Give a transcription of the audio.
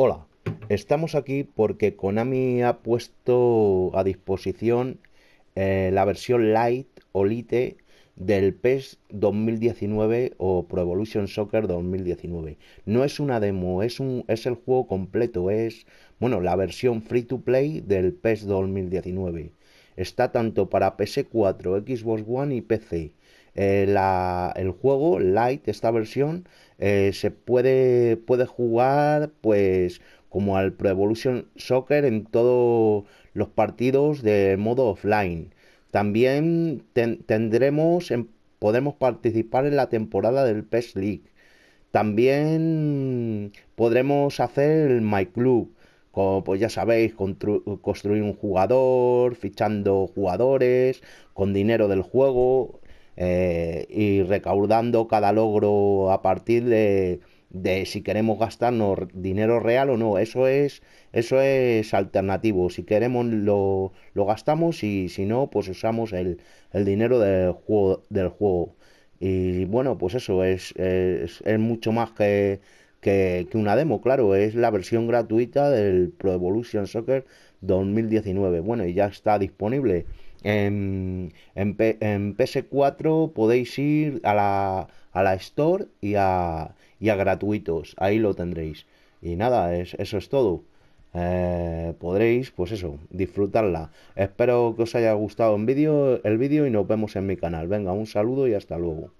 Hola, estamos aquí porque Konami ha puesto a disposición eh, la versión Lite o Lite del PES 2019 o Pro Evolution Soccer 2019. No es una demo, es, un, es el juego completo, es bueno, la versión free to play del PES 2019. Está tanto para PS4, Xbox One y PC. Eh, el juego Light, esta versión, eh, se puede, puede jugar pues como al Pro Evolution Soccer en todos los partidos de modo offline. También tendremos, podemos participar en la temporada del PES League. También podremos hacer el My Club, como pues ya sabéis, construir un jugador, fichando jugadores, con dinero del juego, eh, y recaudando cada logro a partir de, si queremos gastarnos dinero real o no. Eso es, eso es alternativo. Si queremos lo, lo gastamos y si no, pues usamos el, el dinero del juego, del juego. Y bueno, pues eso es, es mucho más que que, una demo, claro, es la versión gratuita del Pro Evolution Soccer 2019. Bueno, y ya está disponible. En, PS4 podéis ir a la, a la Store y a, gratuitos, ahí lo tendréis. Y nada, es, eso es todo. Eh, podréis, pues eso, disfrutarla. Espero que os haya gustado el vídeo, el vídeo y nos vemos en mi canal. Venga, un saludo y hasta luego.